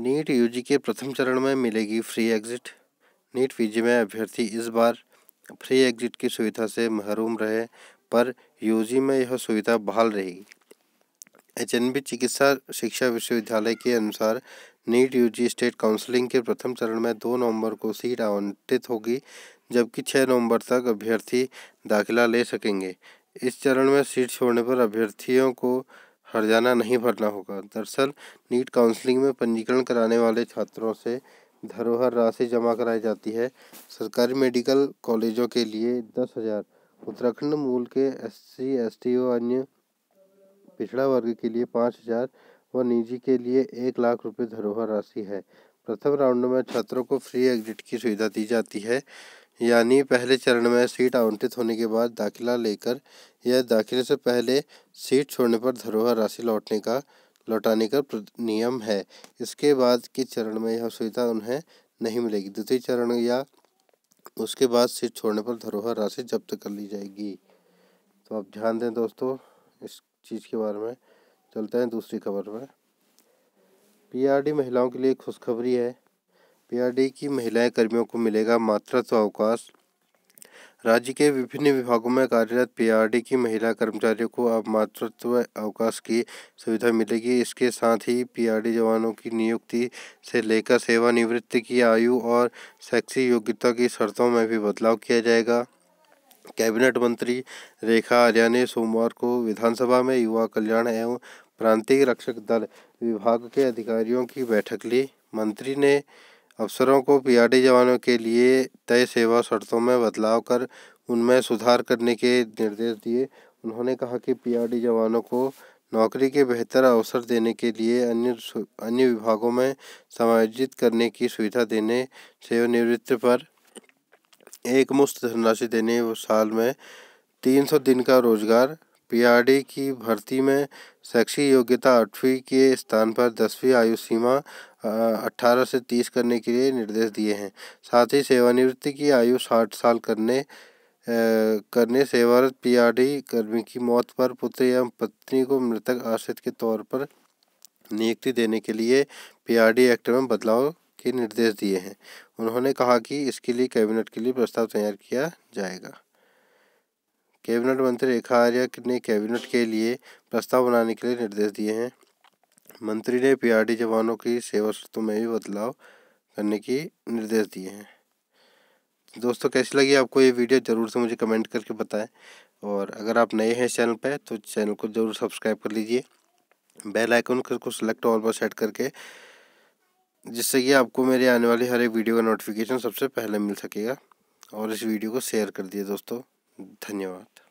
NEET UG के प्रथम चरण में मिलेगी फ्री एग्जिट नीट पीजी में अभ्यर्थी इस बार फ्री एग्जिट की सुविधा से महरूम रहे पर यूजी में यह सुविधा बहाल रहेगी एच चिकित्सा शिक्षा विश्वविद्यालय के अनुसार नीट यूजी स्टेट काउंसलिंग के प्रथम चरण में दो नवंबर को सीट आवंटित होगी जबकि छः नवंबर तक अभ्यर्थी दाखिला ले सकेंगे इस चरण में सीट छोड़ने पर अभ्यर्थियों को हरजाना नहीं भरना होगा दरअसल नीट काउंसलिंग में पंजीकरण कराने वाले छात्रों से धरोहर राशि जमा कराई जाती है सरकारी मेडिकल कॉलेजों के लिए दस हज़ार उत्तराखंड मूल के एस सी एस टी और अन्य पिछड़ा वर्ग के लिए पाँच हज़ार व निजी के लिए एक लाख रुपये धरोहर राशि है प्रथम राउंड में छात्रों को फ्री एग्जिट की सुविधा दी जाती है यानी पहले चरण में सीट आवंटित होने के बाद दाखिला लेकर या दाखिले से पहले सीट छोड़ने पर धरोहर राशि लौटने का लौटाने का नियम है इसके बाद के चरण में यह सुविधा उन्हें नहीं मिलेगी द्वितीय चरण या उसके बाद सीट छोड़ने पर धरोहर राशि जब्त कर ली जाएगी तो आप ध्यान दें दोस्तों इस चीज़ के बारे में चलते हैं दूसरी खबर में पीआरडी महिलाओं के लिए खुशखबरी है पीआरडी की महिलाएं कर्मियों को मिलेगा मातृत्व तो अवकाश राज्य के विभिन्न विभागों में कार्यरत पीआरडी की महिला कर्मचारियों को अब मातृत्व अवकाश की सुविधा मिलेगी इसके साथ ही पीआरडी जवानों की नियुक्ति से लेकर सेवानिवृत्ति की आयु और शैक्षिक योग्यता की शर्तों में भी बदलाव किया जाएगा कैबिनेट मंत्री रेखा आर्या ने सोमवार को विधानसभा में युवा कल्याण एवं प्रांतीय रक्षक दल विभाग के अधिकारियों की बैठक ली मंत्री ने अफसरों को पीआरडी जवानों के लिए तय सेवा शर्तों में बदलाव कर उनमें सुधार करने के निर्देश दिए उन्होंने कहा कि पीआरडी जवानों को नौकरी के बेहतर अवसर देने के लिए अन्य अन्य विभागों में समायोजित करने की सुविधा देने सेवानिवृत्ति पर एक मुश्त धनराशि देने व साल में तीन सौ दिन का रोजगार पीआरडी की भर्ती में शैक्षिक योग्यता आठवीं के स्थान पर दसवीं आयु सीमा अट्ठारह से तीस करने के लिए निर्देश दिए हैं साथ ही सेवानिवृत्ति की आयु साठ साल करने करने सेवारत पीआरडी कर्मी की मौत पर पुत्र एवं पत्नी को मृतक आश्रित के तौर पर नियुक्ति देने के लिए पीआरडी एक्ट में बदलाव के निर्देश दिए हैं उन्होंने कहा कि इसके लिए कैबिनेट के लिए प्रस्ताव तैयार किया जाएगा कैबिनेट मंत्री रेखा आर्या ने कैबिनेट के लिए प्रस्ताव बनाने के लिए निर्देश दिए हैं मंत्री ने पीआरडी जवानों की सेवा शर्तों में भी बदलाव करने की निर्देश दिए हैं तो दोस्तों कैसी लगी आपको ये वीडियो ज़रूर से मुझे कमेंट करके बताएं और अगर आप नए हैं चैनल पर तो चैनल को ज़रूर सब्सक्राइब कर लीजिए बेल आइकन को सिलेक्ट ऑल पर सेट करके जिससे कि आपको मेरे आने वाली हर एक वीडियो का नोटिफिकेशन सबसे पहले मिल सकेगा और इस वीडियो को शेयर कर दिए दोस्तों धन्यवाद